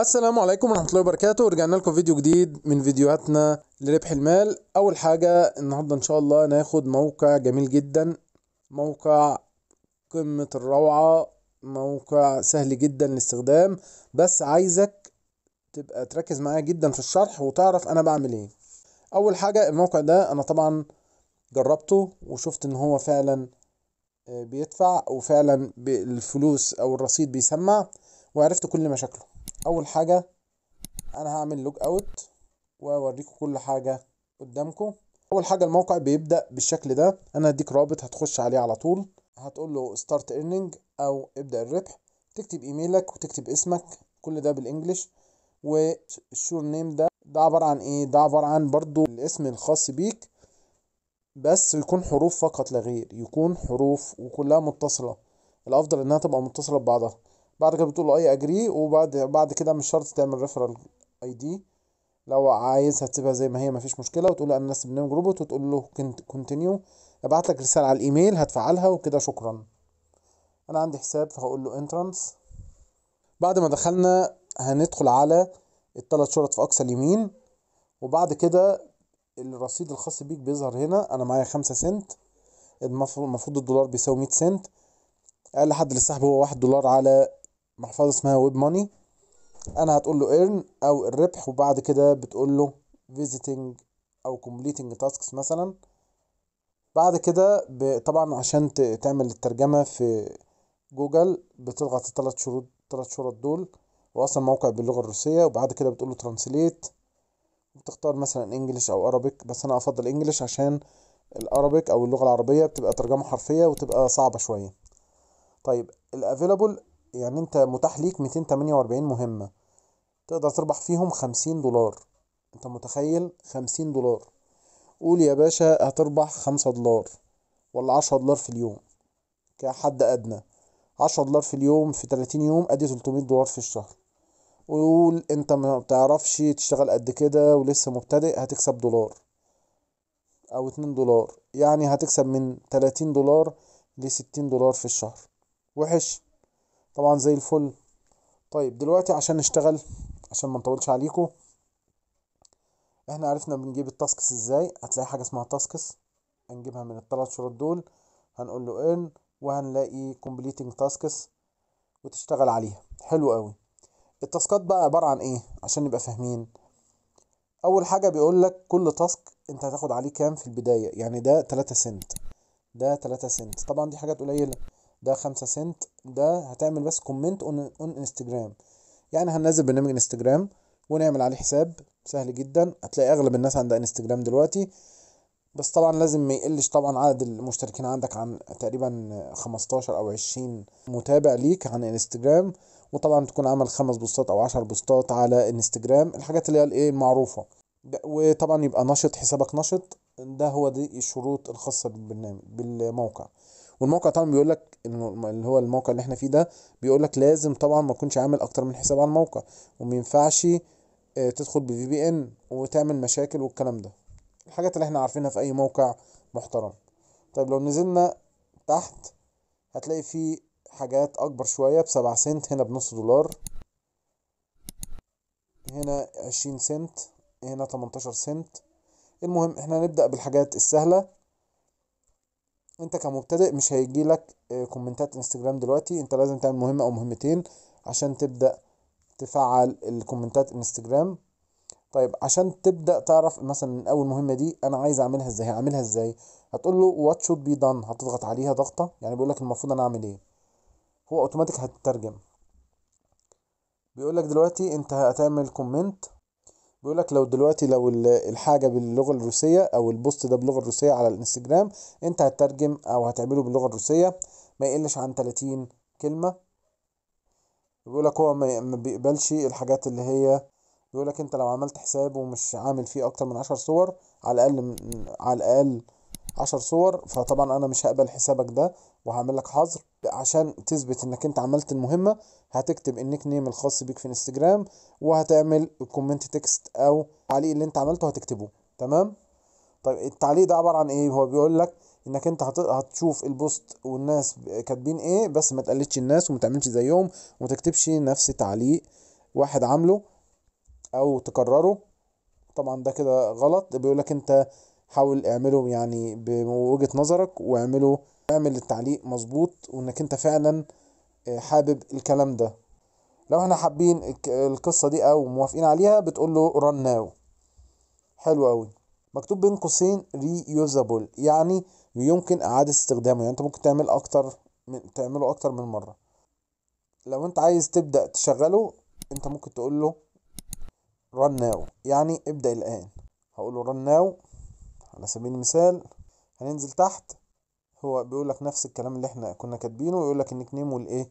السلام عليكم ورحمه الله وبركاته رجعنا لكم فيديو جديد من فيديوهاتنا لربح المال اول حاجه النهارده ان شاء الله ناخد موقع جميل جدا موقع قمه الروعه موقع سهل جدا الاستخدام بس عايزك تبقى تركز معايا جدا في الشرح وتعرف انا بعمل ايه اول حاجه الموقع ده انا طبعا جربته وشفت ان هو فعلا آه، بيدفع وفعلا الفلوس او الرصيد بيسمع وعرفت كل مشاكله اول حاجة انا هعمل لوك اوت واوريكم كل حاجة قدامكم اول حاجة الموقع بيبدأ بالشكل ده انا هديك رابط هتخش عليه على طول هتقول له ستارت ايرنينج او ابدأ الربح تكتب ايميلك وتكتب اسمك كل ده بالانجلش والشور نيم ده ده عبارة عن ايه ده عبارة عن برضو الاسم الخاص بيك بس يكون حروف فقط لا غير يكون حروف وكلها متصلة الافضل انها تبقى متصلة ببعضها بعد كده بتقول له اي اجري وبعد بعد كده مش شرط تعمل ريفرال اي دي لو عايزها تسيبها زي ما هي مفيش مشكله وتقول له انا ناسب نيم روبوت وتقول له كونتينيو ابعت لك رساله على الايميل هتفعلها وكده شكرا انا عندي حساب فهقول له انترنس بعد ما دخلنا هندخل على الثلاث شرط في اقصى اليمين وبعد كده الرصيد الخاص بيك بيظهر هنا انا معايا خمسة سنت المفروض الدولار بيساوي مية سنت اقل حد للسحب هو واحد دولار على محفظة اسمها ويب ماني انا هتقول له ايرن او الربح وبعد كده بتقول له فيزيتنج او كومبليتنج تاسكس مثلا بعد كده طبعا عشان تعمل الترجمة في جوجل بتضغط الثلاث شروط الثلاث شروط دول واصلا موقع باللغة الروسية وبعد كده بتقول له ترانسليت بتختار مثلا انجلش او ارابيك بس انا افضل انجلش عشان الارابيك او اللغة العربية بتبقى ترجمة حرفية وتبقى صعبة شوية طيب الافيلابل يعني انت متاح ليك 248 مهمة تقدر تربح فيهم 50 دولار انت متخيل 50 دولار قول يا باشا هتربح 5 دولار ولا 10 دولار في اليوم كحد ادنى 10 دولار في اليوم في 30 يوم ادي 300 دولار في الشهر ويقول انت ما بتعرفش تشتغل قد كده ولسه مبتدئ هتكسب دولار او 2 دولار يعني هتكسب من 30 دولار ل 60 دولار في الشهر وحش طبعا زي الفل طيب دلوقتي عشان نشتغل عشان ما نطولش عليكو احنا عرفنا بنجيب التاسكس ازاي هتلاقي حاجه اسمها تاسكس هنجيبها من الثلاث شروط دول هنقول له ان وهنلاقي completing تاسكس وتشتغل عليها حلو قوي التاسكات بقى عباره عن ايه عشان نبقى فاهمين اول حاجه بيقول لك كل تاسك انت هتاخد عليه كام في البدايه يعني ده 3 سنت ده 3 سنت طبعا دي حاجات قليله ده خمسة سنت ده هتعمل بس كومنت اون اون انستجرام يعني هننزل برنامج انستجرام ونعمل عليه حساب سهل جدا هتلاقي اغلب الناس عندها انستجرام دلوقتي بس طبعا لازم ما يقلش طبعا عدد المشتركين عندك عن تقريبا 15 او 20 متابع ليك عن انستجرام وطبعا تكون عمل خمس بوستات او 10 بوستات على انستجرام الحاجات اللي هي الايه المعروفه وطبعا يبقى نشط حسابك نشط ده هو دي الشروط الخاصه بالبرنامج بالموقع والموقع طبعا بيقول لك اللي هو الموقع اللي احنا فيه ده بيقول لك لازم طبعا ما تكونش عامل اكتر من حساب على الموقع وما ينفعش آه، تدخل بفي بي ان وتعمل مشاكل والكلام ده الحاجات اللي احنا عارفينها في اي موقع محترم طيب لو نزلنا تحت هتلاقي فيه حاجات اكبر شويه بسبعة سنت هنا بنص دولار هنا عشرين سنت هنا تمنتاشر سنت المهم احنا هنبدأ بالحاجات السهلة انت كمبتدئ مش هيجي لك آه، كومنتات انستجرام دلوقتي انت لازم تعمل مهمة او مهمتين عشان تبدأ تفعل الكومنتات انستجرام طيب عشان تبدا تعرف مثلا اول مهمه دي انا عايز اعملها ازاي هعملها ازاي هتقول له وات شود بي دان هتضغط عليها ضغطه يعني بيقول لك المفروض انا اعمل ايه هو اوتوماتيك هتترجم بيقول لك دلوقتي انت هتعمل كومنت بيقول لك لو دلوقتي لو الحاجه باللغه الروسيه او البوست ده باللغه الروسيه على الانستجرام انت هتترجم او هتعمله باللغه الروسيه ما يقلش عن 30 كلمه بيقول لك هو ما بيقبلش الحاجات اللي هي بيقول لك انت لو عملت حساب ومش عامل فيه اكتر من عشر صور على الاقل على الاقل 10 صور فطبعا انا مش هقبل حسابك ده وهعمل لك حظر عشان تثبت انك انت عملت المهمه هتكتب النيك نيم الخاص بيك في انستجرام وهتعمل كومنت تكست او التعليق اللي انت عملته هتكتبه تمام طيب التعليق ده عباره عن ايه هو بيقول لك انك انت هتشوف البوست والناس كاتبين ايه بس ما تقلدش الناس وما تعملش زيهم وما تكتبش نفس تعليق واحد عامله او تكرره طبعا ده كده غلط بيقول لك انت حاول اعمله يعني بوجهة نظرك واعمله اعمل التعليق مظبوط وانك انت فعلا آه، حابب الكلام ده لو احنا حابين القصة دي او موافقين عليها بتقول له run now حلو قوي مكتوب بين قوسين reusable يعني يمكن اعادة استخدامه يعني انت ممكن تعمل اكتر من تعمله اكتر من مرة لو انت عايز تبدأ تشغله انت ممكن تقول له run now يعني ابدأ الان هقول له run now على سبيل المثال هننزل تحت هو بيقول لك نفس الكلام اللي احنا كنا كاتبينه ويقول لك النيك نيم والايه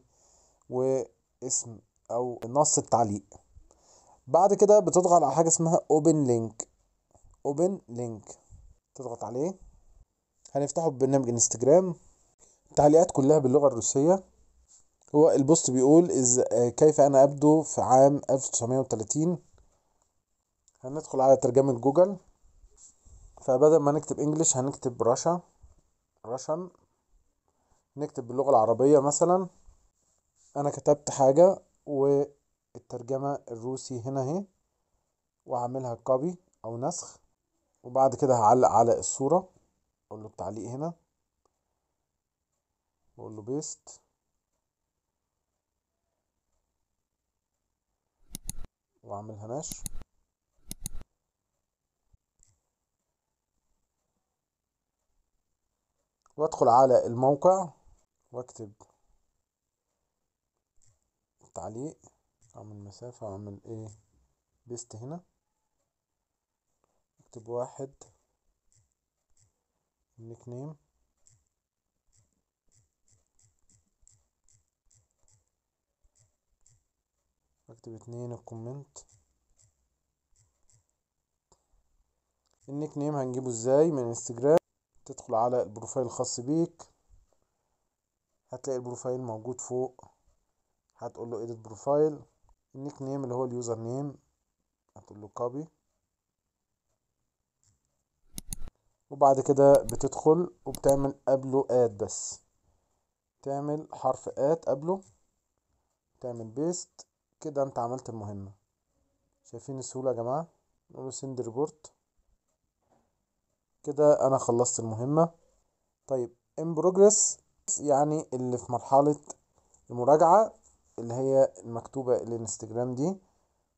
واسم او نص التعليق بعد كده بتضغط على حاجه اسمها اوبن لينك اوبن لينك تضغط عليه هنفتحه ببرنامج انستجرام التعليقات كلها باللغه الروسيه هو البوست بيقول إز كيف أنا أبدو في عام 1930 هندخل على ترجمة جوجل فبدل ما نكتب انجلش هنكتب رشا رشن نكتب باللغة العربية مثلا انا كتبت حاجة والترجمة الروسي هنا اهي وهعملها كوبي او نسخ وبعد كده هعلق على الصورة اقول له التعليق هنا واقول له بيست واعملها ناش وادخل على الموقع واكتب تعليق اعمل مسافة واعمل ايه بيست هنا اكتب واحد نيك نيم اكتب اتنين الكومنت النيك نيم هنجيبه ازاي من انستجرام تدخل على البروفايل الخاص بيك هتلاقي البروفايل موجود فوق هتقول له edit بروفايل النيك نيم اللي هو اليوزر نيم هتقول له copy وبعد كده بتدخل وبتعمل قبله اد بس تعمل حرف اد قبله تعمل بيست كده انت عملت المهمة شايفين السهولة يا جماعة نقول له سند ريبورت كده انا خلصت المهمة طيب ان progress يعني اللي في مرحلة المراجعة اللي هي المكتوبة الانستجرام دي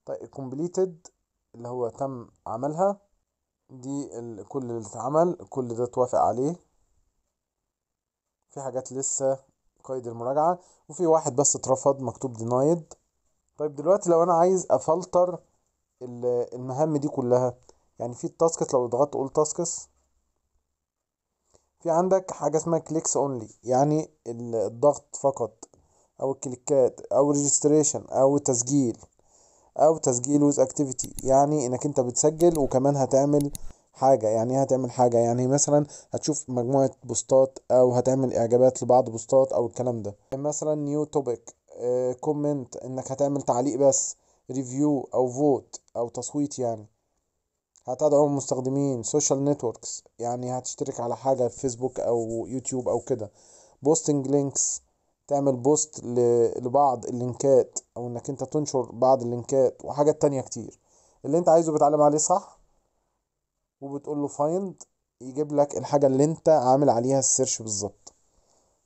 طيب completed اللي هو تم عملها دي كل اللي اتعمل كل ده توافق عليه في حاجات لسه قيد المراجعة وفي واحد بس اترفض مكتوب denied طيب دلوقتي لو انا عايز افلتر المهام دي كلها يعني في التاسكس لو ضغطت اول تاسكس في عندك حاجة اسمها كليكس اونلي يعني الضغط فقط او الكليكات او ريجستريشن او تسجيل او تسجيل ويز اكتيفيتي يعني انك انت بتسجل وكمان هتعمل حاجة يعني ايه هتعمل حاجة يعني مثلا هتشوف مجموعة بوستات او هتعمل اعجابات لبعض بوستات او الكلام ده مثلا نيو توبيك كومنت انك هتعمل تعليق بس ريفيو او فوت او تصويت يعني هتدعم مستخدمين سوشيال نتوركس يعني هتشترك على حاجة في فيسبوك او يوتيوب او كده بوستنج لينكس تعمل بوست لبعض اللينكات او انك انت تنشر بعض اللينكات وحاجات تانية كتير اللي انت عايزه بتعلم عليه صح وبتقول له فايند يجيب لك الحاجة اللي انت عامل عليها السيرش بالظبط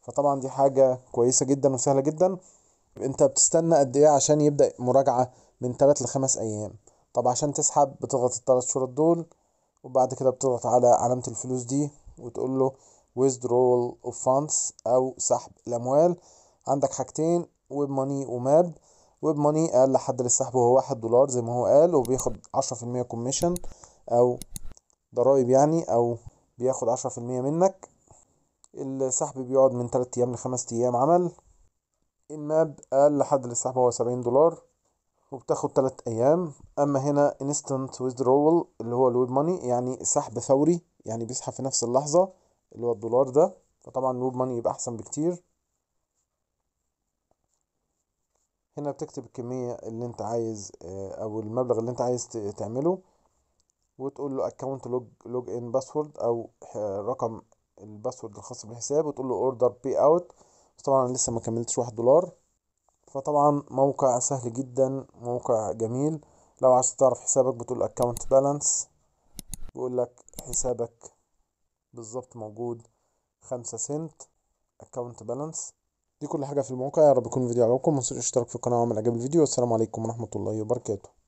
فطبعا دي حاجة كويسة جدا وسهلة جدا انت بتستنى قد ايه عشان يبدأ مراجعة من 3 ل 5 ايام طب عشان تسحب بتضغط الثلاث شروط دول وبعد كده بتضغط على علامة الفلوس دي وتقول له withdrawal of funds او سحب الاموال عندك حاجتين ويب ماني وماب ويب ماني اقل حد للسحب هو واحد دولار زي ما هو قال وبياخد عشرة في المية كوميشن او ضرايب يعني او بياخد عشرة في المية منك السحب بيقعد من تلات ايام لخمس ايام عمل الماب اقل حد للسحب هو سبعين دولار وبتاخد تلات ايام اما هنا instant withdrawal اللي هو الويب ماني يعني سحب فوري يعني بيسحب في نفس اللحظة اللي هو الدولار ده فطبعا الويب ماني يبقى احسن بكتير هنا بتكتب الكمية اللي انت عايز آه، او المبلغ اللي انت عايز تعمله وتقول له account log in password او آه، رقم الباسورد الخاص بالحساب وتقول له order بي اوت طبعا لسه ما كملتش واحد دولار فطبعا موقع سهل جدا موقع جميل لو عايز تعرف حسابك بتقول اكونت بالانس بيقول لك حسابك بالظبط موجود خمسة سنت اكونت بالانس دي كل حاجة في الموقع يا رب يكون الفيديو عجبكم ما تنسوش الاشتراك في القناة وعمل اعجاب الفيديو والسلام عليكم ورحمة الله وبركاته